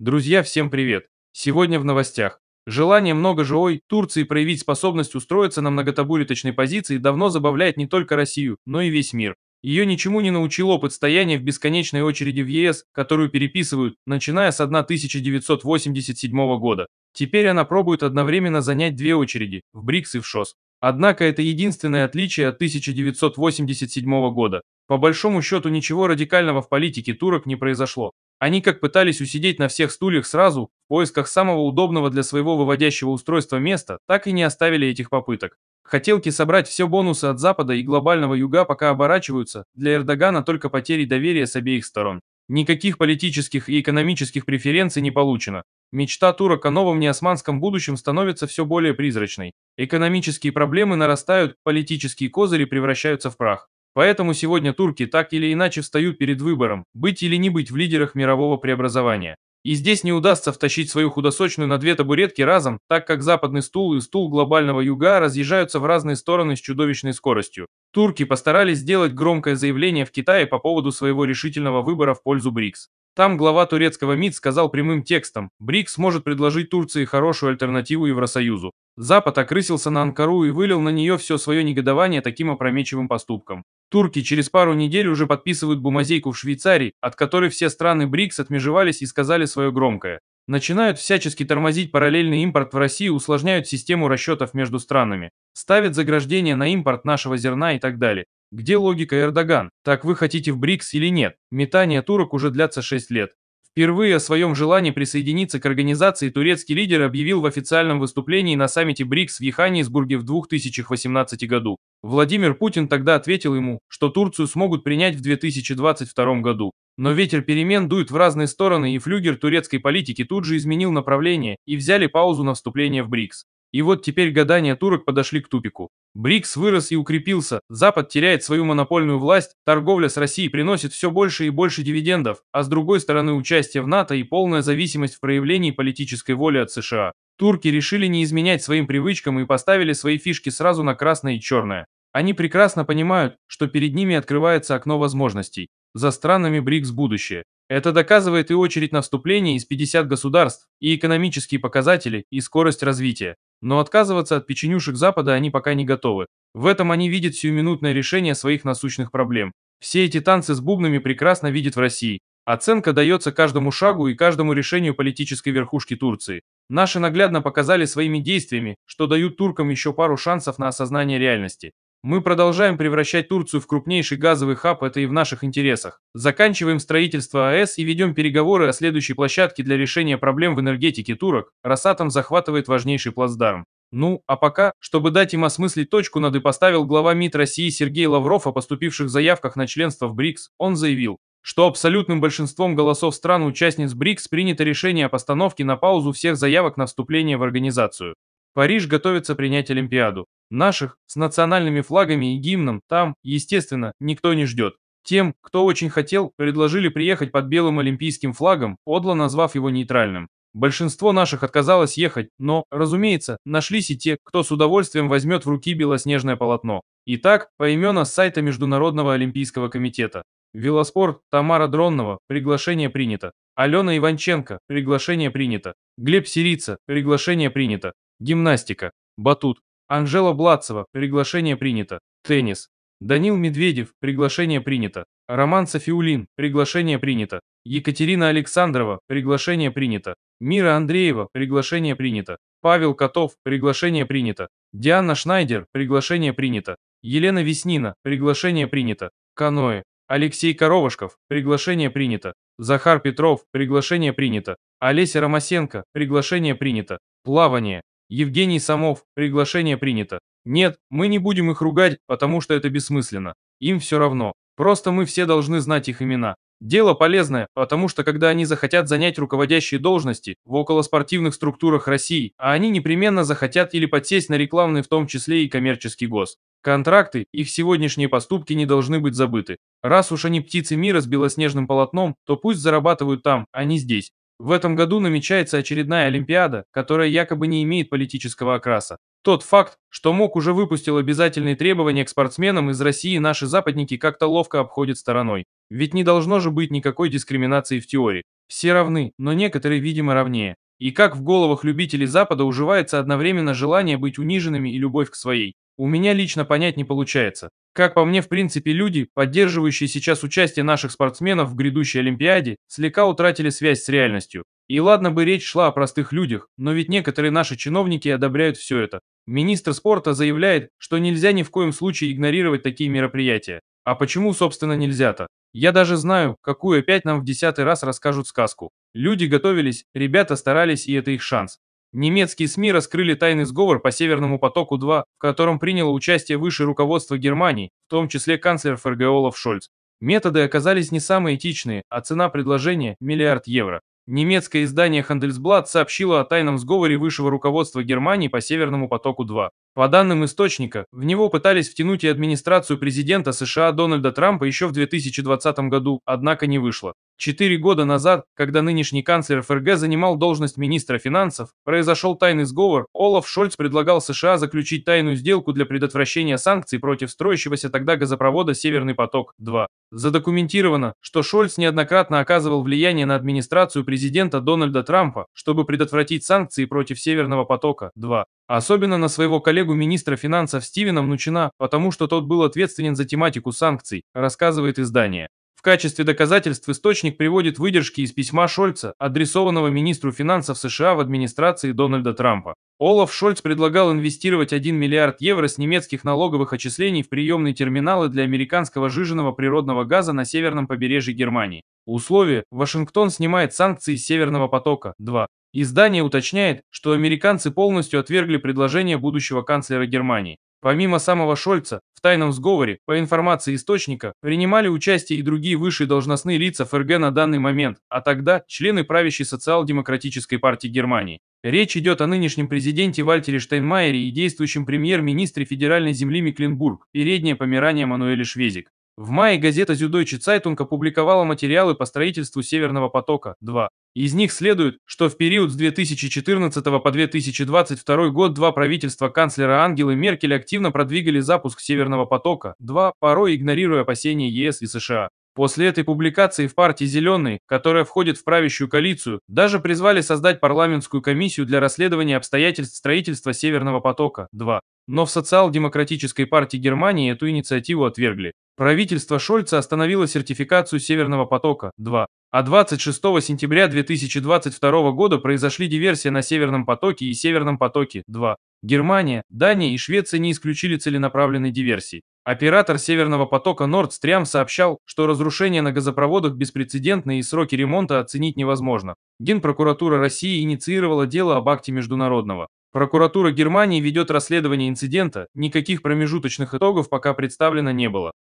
Друзья, всем привет! Сегодня в новостях. Желание много Турции проявить способность устроиться на многотабуреточной позиции давно забавляет не только Россию, но и весь мир. Ее ничему не научил опыт стояния в бесконечной очереди в ЕС, которую переписывают, начиная с 1987 года. Теперь она пробует одновременно занять две очереди – в БРИКС и в ШОС. Однако это единственное отличие от 1987 года. По большому счету ничего радикального в политике турок не произошло. Они как пытались усидеть на всех стульях сразу, в поисках самого удобного для своего выводящего устройства места, так и не оставили этих попыток. Хотелки собрать все бонусы от Запада и глобального Юга пока оборачиваются, для Эрдогана только потери доверия с обеих сторон. Никаких политических и экономических преференций не получено. Мечта турок о новом неосманском будущем становится все более призрачной. Экономические проблемы нарастают, политические козыри превращаются в прах. Поэтому сегодня турки так или иначе встают перед выбором, быть или не быть в лидерах мирового преобразования. И здесь не удастся втащить свою худосочную на две табуретки разом, так как западный стул и стул глобального юга разъезжаются в разные стороны с чудовищной скоростью. Турки постарались сделать громкое заявление в Китае по поводу своего решительного выбора в пользу БРИКС. Там глава турецкого МИД сказал прямым текстом, БРИКС может предложить Турции хорошую альтернативу Евросоюзу. Запад окрысился на Анкару и вылил на нее все свое негодование таким опрометчивым поступком. Турки через пару недель уже подписывают бумазейку в Швейцарии, от которой все страны БРИКС отмежевались и сказали свое громкое. Начинают всячески тормозить параллельный импорт в Россию, усложняют систему расчетов между странами, ставят заграждения на импорт нашего зерна и так далее. Где логика Эрдоган? Так вы хотите в БРИКС или нет? Метание турок уже длятся 6 лет. Впервые о своем желании присоединиться к организации турецкий лидер объявил в официальном выступлении на саммите БРИКС в Йоханнесбурге в 2018 году. Владимир Путин тогда ответил ему, что Турцию смогут принять в 2022 году. Но ветер перемен дует в разные стороны, и флюгер турецкой политики тут же изменил направление и взяли паузу на вступление в БРИКС. И вот теперь гадания турок подошли к тупику. БРИКС вырос и укрепился, Запад теряет свою монопольную власть, торговля с Россией приносит все больше и больше дивидендов, а с другой стороны участие в НАТО и полная зависимость в проявлении политической воли от США. Турки решили не изменять своим привычкам и поставили свои фишки сразу на красное и черное. Они прекрасно понимают, что перед ними открывается окно возможностей. За странами БРИКС будущее. Это доказывает и очередь на вступление из 50 государств, и экономические показатели, и скорость развития. Но отказываться от печенюшек Запада они пока не готовы. В этом они видят сиюминутное решение своих насущных проблем. Все эти танцы с бубнами прекрасно видят в России. Оценка дается каждому шагу и каждому решению политической верхушки Турции. Наши наглядно показали своими действиями, что дают туркам еще пару шансов на осознание реальности. Мы продолжаем превращать Турцию в крупнейший газовый хаб, это и в наших интересах. Заканчиваем строительство АЭС и ведем переговоры о следующей площадке для решения проблем в энергетике турок. Росатом захватывает важнейший плацдарм. Ну, а пока, чтобы дать им осмыслить точку над и поставил глава МИД России Сергей Лавров о поступивших заявках на членство в БРИКС, он заявил, что абсолютным большинством голосов стран-участниц БРИКС принято решение о постановке на паузу всех заявок на вступление в организацию. Париж готовится принять Олимпиаду. Наших с национальными флагами и гимном там, естественно, никто не ждет. Тем, кто очень хотел, предложили приехать под белым олимпийским флагом, подло назвав его нейтральным. Большинство наших отказалось ехать, но, разумеется, нашлись и те, кто с удовольствием возьмет в руки белоснежное полотно. Итак, поимена с сайта Международного олимпийского комитета. Велоспорт Тамара Дронного приглашение принято. Алена Иванченко, приглашение принято. Глеб Сирица, приглашение принято. Гимнастика. Батут. Анжела Блацева, приглашение принято. Теннис. Данил Медведев, приглашение принято. Роман Софиулин, приглашение принято. Екатерина Александрова, приглашение принято. Мира Андреева, приглашение принято. Павел Котов, приглашение принято. Диана Шнайдер, приглашение принято. Елена Веснина, приглашение принято. Каноэ. Алексей Коровышков. приглашение принято. Захар Петров, приглашение принято. Олеся Ромасенко, приглашение принято. Плавание. Евгений Самов, приглашение принято. Нет, мы не будем их ругать, потому что это бессмысленно. Им все равно. Просто мы все должны знать их имена. Дело полезное, потому что когда они захотят занять руководящие должности в околоспортивных структурах России, а они непременно захотят или подсесть на рекламный в том числе и коммерческий гос. Контракты, их сегодняшние поступки не должны быть забыты. Раз уж они птицы мира с белоснежным полотном, то пусть зарабатывают там, а не здесь. В этом году намечается очередная Олимпиада, которая якобы не имеет политического окраса. Тот факт, что МОК уже выпустил обязательные требования к спортсменам из России, наши западники как-то ловко обходят стороной. Ведь не должно же быть никакой дискриминации в теории. Все равны, но некоторые, видимо, равнее. И как в головах любителей Запада уживается одновременно желание быть униженными и любовь к своей. У меня лично понять не получается. Как по мне, в принципе, люди, поддерживающие сейчас участие наших спортсменов в грядущей Олимпиаде, слегка утратили связь с реальностью. И ладно бы речь шла о простых людях, но ведь некоторые наши чиновники одобряют все это. Министр спорта заявляет, что нельзя ни в коем случае игнорировать такие мероприятия. А почему, собственно, нельзя-то? Я даже знаю, какую опять нам в десятый раз расскажут сказку. Люди готовились, ребята старались, и это их шанс. Немецкие СМИ раскрыли тайный сговор по Северному потоку-2, в котором приняло участие высшее руководство Германии, в том числе канцлер ФРГ Олаф Шольц. Методы оказались не самые этичные, а цена предложения – миллиард евро. Немецкое издание Handelsblatt сообщило о тайном сговоре высшего руководства Германии по Северному потоку-2. По данным источника, в него пытались втянуть и администрацию президента США Дональда Трампа еще в 2020 году, однако не вышло. Четыре года назад, когда нынешний канцлер ФРГ занимал должность министра финансов, произошел тайный сговор, Олаф Шольц предлагал США заключить тайную сделку для предотвращения санкций против строящегося тогда газопровода «Северный поток-2». Задокументировано, что Шольц неоднократно оказывал влияние на администрацию президента президента Дональда Трампа, чтобы предотвратить санкции против Северного потока-2. Особенно на своего коллегу министра финансов Стивена Мнучина, потому что тот был ответственен за тематику санкций, рассказывает издание. В качестве доказательств источник приводит выдержки из письма Шольца, адресованного министру финансов США в администрации Дональда Трампа. Олаф Шольц предлагал инвестировать 1 миллиард евро с немецких налоговых отчислений в приемные терминалы для американского жиженного природного газа на северном побережье Германии. Условие – Вашингтон снимает санкции с Северного потока-2. Издание уточняет, что американцы полностью отвергли предложение будущего канцлера Германии. Помимо самого Шольца, в тайном сговоре, по информации источника, принимали участие и другие высшие должностные лица ФРГ на данный момент, а тогда члены правящей социал-демократической партии Германии. Речь идет о нынешнем президенте Вальтере Штайнмайере и действующем премьер-министре федеральной земли Мекленбург, переднее помирание Мануэля Швезик. В мае газета «Зюдойче Цайтунг» опубликовала материалы по строительству Северного потока-2. Из них следует, что в период с 2014 по 2022 год два правительства канцлера Ангелы Меркель активно продвигали запуск Северного потока-2, порой игнорируя опасения ЕС и США. После этой публикации в партии «Зеленые», которая входит в правящую коалицию, даже призвали создать парламентскую комиссию для расследования обстоятельств строительства «Северного потока-2». Но в социал-демократической партии Германии эту инициативу отвергли. Правительство Шольца остановило сертификацию «Северного потока-2». А 26 сентября 2022 года произошли диверсии на Северном потоке и Северном потоке-2. Германия, Дания и Швеция не исключили целенаправленной диверсии. Оператор «Северного потока» Nord Stream сообщал, что разрушения на газопроводах беспрецедентны и сроки ремонта оценить невозможно. Генпрокуратура России инициировала дело об акте международного. Прокуратура Германии ведет расследование инцидента, никаких промежуточных итогов пока представлено не было.